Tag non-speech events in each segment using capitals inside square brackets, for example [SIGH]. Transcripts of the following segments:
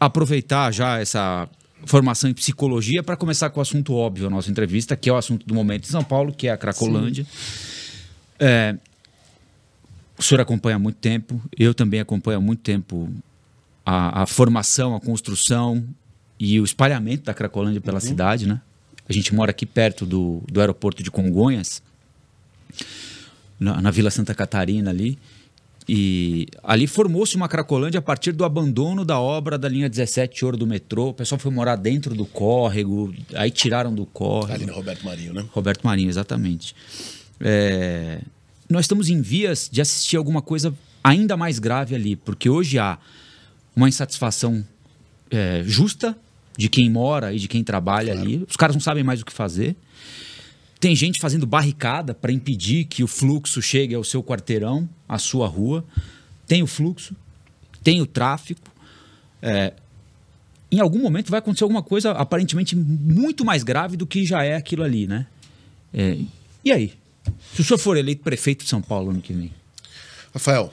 aproveitar já essa formação em psicologia para começar com o assunto óbvio da nossa entrevista, que é o assunto do momento em São Paulo, que é a Cracolândia. É, o senhor acompanha há muito tempo, eu também acompanho há muito tempo a, a formação, a construção e o espalhamento da Cracolândia pela uhum. cidade, né? A gente mora aqui perto do, do aeroporto de Congonhas, na, na Vila Santa Catarina ali. E ali formou-se uma Cracolândia a partir do abandono da obra da linha 17 Ouro do metrô. O pessoal foi morar dentro do córrego, aí tiraram do córrego. Ali no Roberto Marinho, né? Roberto Marinho, exatamente. É... Nós estamos em vias de assistir alguma coisa ainda mais grave ali, porque hoje há uma insatisfação é, justa de quem mora e de quem trabalha claro. ali. Os caras não sabem mais o que fazer. Tem gente fazendo barricada para impedir que o fluxo chegue ao seu quarteirão, à sua rua. Tem o fluxo, tem o tráfico. É, em algum momento vai acontecer alguma coisa aparentemente muito mais grave do que já é aquilo ali, né? É, e aí? Se o senhor for eleito prefeito de São Paulo ano que vem? Rafael,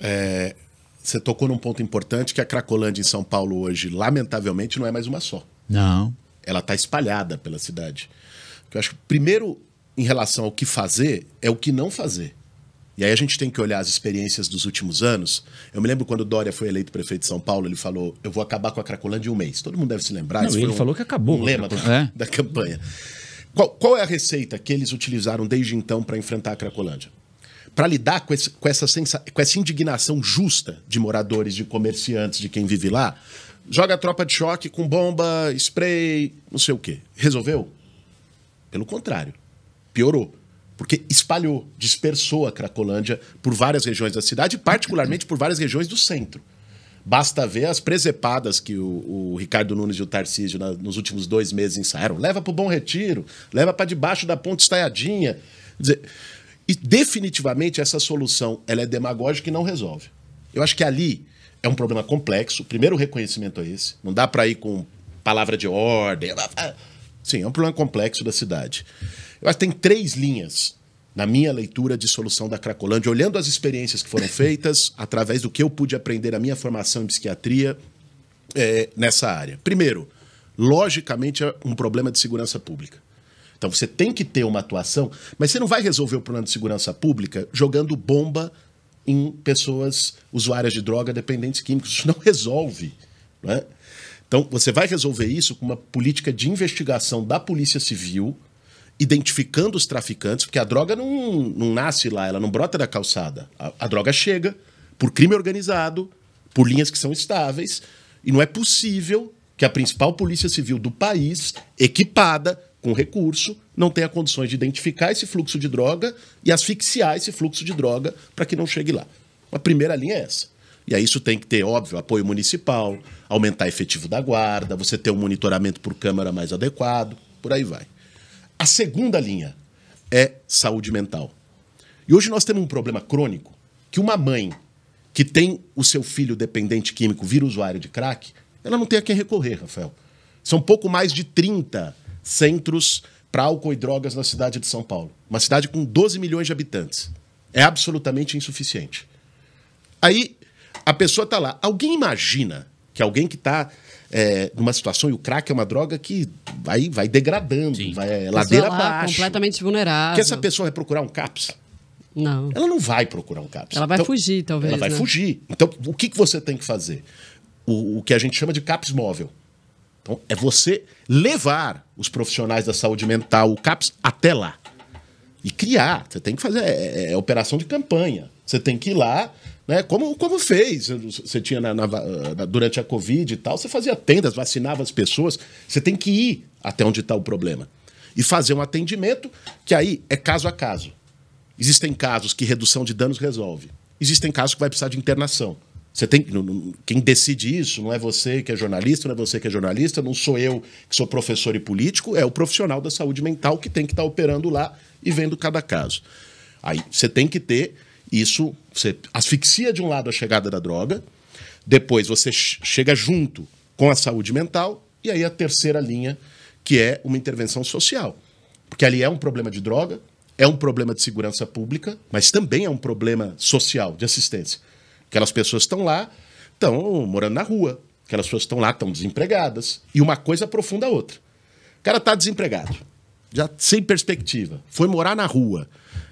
é, você tocou num ponto importante que a Cracolândia em São Paulo hoje, lamentavelmente, não é mais uma só. Não. Ela está espalhada pela cidade eu acho que primeiro, em relação ao que fazer, é o que não fazer. E aí a gente tem que olhar as experiências dos últimos anos. Eu me lembro quando Dória foi eleito prefeito de São Paulo, ele falou: Eu vou acabar com a Cracolândia em um mês. Todo mundo deve se lembrar. Não, ele um, falou que acabou. Um lema da, da campanha. Qual, qual, é a receita que eles utilizaram desde então para enfrentar a Cracolândia? Para lidar com, esse, com, essa sensa, com essa indignação justa de moradores, de comerciantes, de quem vive lá, joga tropa de choque com bomba, spray, não sei o quê. Resolveu? Pelo contrário, piorou. Porque espalhou, dispersou a Cracolândia por várias regiões da cidade, particularmente por várias regiões do centro. Basta ver as presepadas que o, o Ricardo Nunes e o Tarcísio na, nos últimos dois meses ensaiaram. Leva para o Bom Retiro, leva para debaixo da ponte estaiadinha. Dizer, e definitivamente essa solução ela é demagógica e não resolve. Eu acho que ali é um problema complexo. Primeiro reconhecimento é esse. Não dá para ir com palavra de ordem. Ah, ah, Sim, é um problema complexo da cidade. Eu acho que tem três linhas na minha leitura de solução da Cracolândia, olhando as experiências que foram [LAUGHS] feitas, através do que eu pude aprender na minha formação em psiquiatria é, nessa área. Primeiro, logicamente, é um problema de segurança pública. Então você tem que ter uma atuação, mas você não vai resolver o problema de segurança pública jogando bomba em pessoas usuárias de droga, dependentes químicos. Isso não resolve. Não é? Então, você vai resolver isso com uma política de investigação da Polícia Civil, identificando os traficantes, porque a droga não, não nasce lá, ela não brota da calçada. A, a droga chega por crime organizado, por linhas que são estáveis, e não é possível que a principal Polícia Civil do país, equipada, com recurso, não tenha condições de identificar esse fluxo de droga e asfixiar esse fluxo de droga para que não chegue lá. A primeira linha é essa. E aí isso tem que ter, óbvio, apoio municipal, aumentar efetivo da guarda, você ter um monitoramento por câmara mais adequado, por aí vai. A segunda linha é saúde mental. E hoje nós temos um problema crônico que uma mãe que tem o seu filho dependente químico vir usuário de crack, ela não tem a quem recorrer, Rafael. São pouco mais de 30 centros para álcool e drogas na cidade de São Paulo. Uma cidade com 12 milhões de habitantes. É absolutamente insuficiente. Aí a pessoa está lá. Alguém imagina que alguém que está é, numa situação, e o crack é uma droga que vai, vai degradando, Sim. vai é, ladeira abaixo. completamente vulnerável. Que essa pessoa vai procurar um CAPS? Não. Ela não vai procurar um CAPS. Ela vai então, fugir, talvez. Ela vai né? fugir. Então, o que, que você tem que fazer? O, o que a gente chama de CAPS móvel. Então, é você levar os profissionais da saúde mental, o CAPS, até lá. E criar. Você tem que fazer é, é, é operação de campanha. Você tem que ir lá, né? Como, como fez. Você tinha na, na, durante a Covid e tal, você fazia tendas, vacinava as pessoas. Você tem que ir até onde está o problema. E fazer um atendimento que aí é caso a caso. Existem casos que redução de danos resolve. Existem casos que vai precisar de internação. Você tem quem decide isso não é você que é jornalista, não é você que é jornalista, não sou eu que sou professor e político, é o profissional da saúde mental que tem que estar tá operando lá e vendo cada caso. Aí você tem que ter isso você asfixia de um lado a chegada da droga, depois você chega junto com a saúde mental, e aí a terceira linha, que é uma intervenção social. Porque ali é um problema de droga, é um problema de segurança pública, mas também é um problema social, de assistência. Aquelas pessoas estão lá, estão morando na rua, aquelas pessoas estão lá, estão desempregadas, e uma coisa aprofunda a outra. O cara está desempregado, já sem perspectiva, foi morar na rua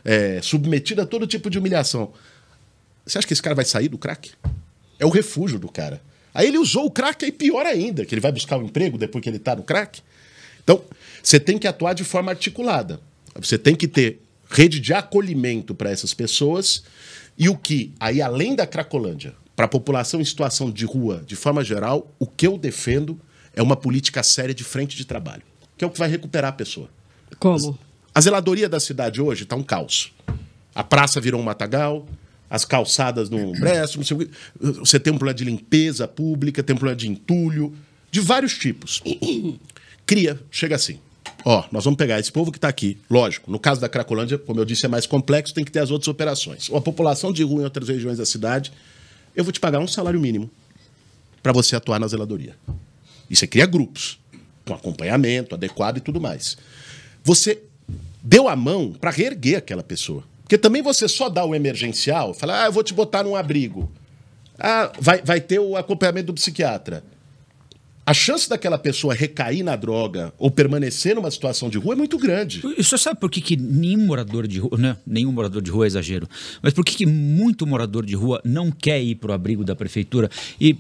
é, submetido a todo tipo de humilhação. Você acha que esse cara vai sair do crack? É o refúgio do cara. Aí ele usou o crack e pior ainda, que ele vai buscar o um emprego depois que ele está no crack. Então, você tem que atuar de forma articulada. Você tem que ter rede de acolhimento para essas pessoas e o que, aí além da Cracolândia, para a população em situação de rua, de forma geral, o que eu defendo é uma política séria de frente de trabalho, que é o que vai recuperar a pessoa. Como? A zeladoria da cidade hoje está um caos. A praça virou um matagal, as calçadas no Bresto, você tem um problema de limpeza pública, tem um problema de entulho, de vários tipos. Cria, chega assim. Ó, nós vamos pegar esse povo que está aqui, lógico. No caso da Cracolândia, como eu disse, é mais complexo, tem que ter as outras operações. Ou a população de rua em outras regiões da cidade, eu vou te pagar um salário mínimo para você atuar na zeladoria. E você cria grupos, com acompanhamento adequado e tudo mais. Você deu a mão para reerguer aquela pessoa. Porque também você só dá o emergencial, fala, ah, eu vou te botar num abrigo. Ah, vai, vai ter o acompanhamento do psiquiatra. A chance daquela pessoa recair na droga ou permanecer numa situação de rua é muito grande. E você sabe por que, que nenhum morador de rua, né? Nenhum morador de rua é exagero. Mas por que, que muito morador de rua não quer ir para o abrigo da prefeitura? E,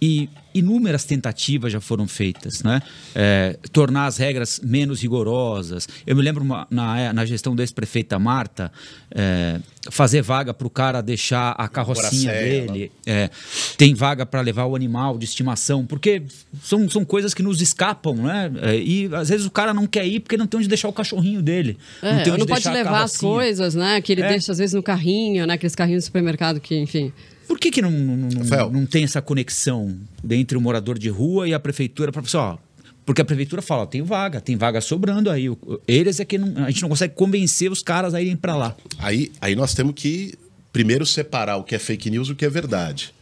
e inúmeras tentativas já foram feitas, né? É, tornar as regras menos rigorosas. Eu me lembro uma, na, na gestão da ex-prefeita Marta, é, fazer vaga para o cara deixar a carrocinha dele, é, tem vaga para levar o animal de estimação, porque são, são coisas que nos escapam, né? É, e às vezes o cara não quer ir porque não tem onde deixar o cachorrinho dele. É, não tem onde não pode levar as coisas, né? Que ele é. deixa às vezes no carrinho, né? Aqueles carrinhos do supermercado que, enfim... Por que, que não, não, não tem essa conexão entre o morador de rua e a prefeitura para pessoal? Porque a prefeitura fala, tem vaga, tem vaga sobrando aí. Eles é que não, a gente não consegue convencer os caras a irem para lá. Aí, aí nós temos que primeiro separar o que é fake news e o que é verdade.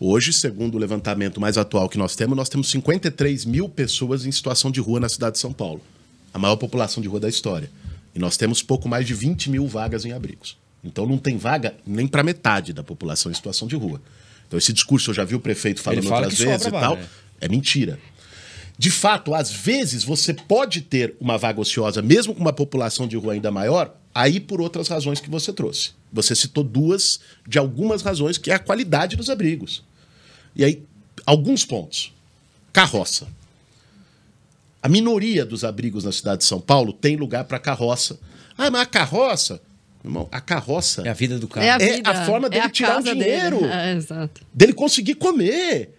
Hoje, segundo o levantamento mais atual que nós temos, nós temos 53 mil pessoas em situação de rua na cidade de São Paulo. A maior população de rua da história. E nós temos pouco mais de 20 mil vagas em abrigos. Então não tem vaga nem para metade da população em situação de rua. Então esse discurso eu já vi o prefeito falando fala outras vezes e tal, né? é mentira. De fato, às vezes você pode ter uma vaga ociosa, mesmo com uma população de rua ainda maior, aí por outras razões que você trouxe. Você citou duas de algumas razões, que é a qualidade dos abrigos. E aí, alguns pontos. Carroça. A minoria dos abrigos na cidade de São Paulo tem lugar para carroça. Ah, mas a carroça Irmão, a carroça. É a vida do cara. É a, vida, é a forma dele é a tirar o dinheiro. Dele. É, exato. Dele conseguir comer.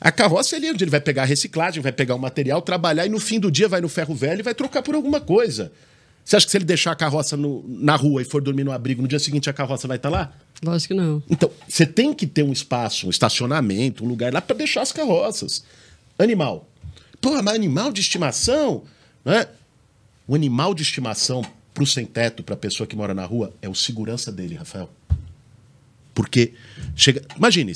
A carroça é ali onde ele vai pegar a reciclagem, vai pegar o material, trabalhar e no fim do dia vai no ferro velho e vai trocar por alguma coisa. Você acha que se ele deixar a carroça no, na rua e for dormir no abrigo, no dia seguinte a carroça vai estar tá lá? Lógico que não. Então, você tem que ter um espaço, um estacionamento, um lugar lá para deixar as carroças. Animal. Pô, mas animal de estimação? Né? O animal de estimação para o sem-teto, para a pessoa que mora na rua, é o segurança dele, Rafael. Porque chega. Imagine,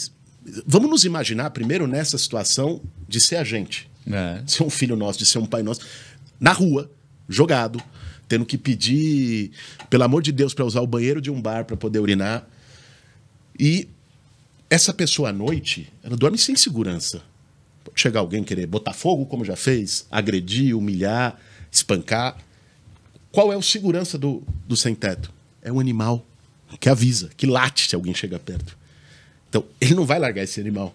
vamos nos imaginar primeiro nessa situação de ser a gente. É. De ser um filho nosso, de ser um pai nosso. Na rua, jogado, tendo que pedir, pelo amor de Deus, para usar o banheiro de um bar para poder urinar. E essa pessoa à noite, ela dorme sem segurança. Pode chegar alguém querer botar fogo, como já fez, agredir, humilhar, espancar. Qual é o segurança do, do sem-teto? É um animal que avisa, que late se alguém chega perto. Então, ele não vai largar esse animal.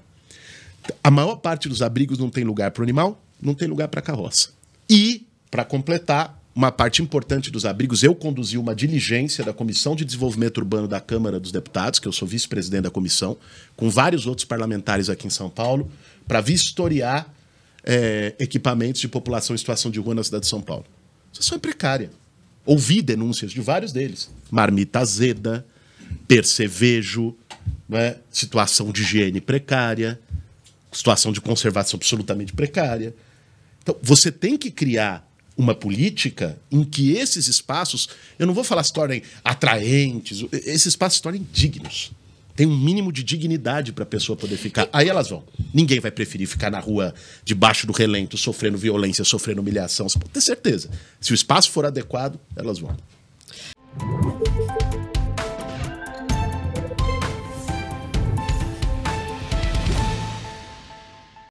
A maior parte dos abrigos não tem lugar para o animal, não tem lugar para a carroça. E, para completar, uma parte importante dos abrigos, eu conduzi uma diligência da Comissão de Desenvolvimento Urbano da Câmara dos Deputados, que eu sou vice-presidente da comissão, com vários outros parlamentares aqui em São Paulo, para vistoriar é, equipamentos de população em situação de rua na cidade de São Paulo. A situação é precária ouvi denúncias de vários deles. Marmita azeda, percevejo, né? situação de higiene precária, situação de conservação absolutamente precária. Então, você tem que criar uma política em que esses espaços, eu não vou falar se tornem atraentes, esses espaços se tornem dignos tem um mínimo de dignidade para a pessoa poder ficar. Aí elas vão. Ninguém vai preferir ficar na rua debaixo do relento, sofrendo violência, sofrendo humilhação. Você pode ter certeza. Se o espaço for adequado, elas vão.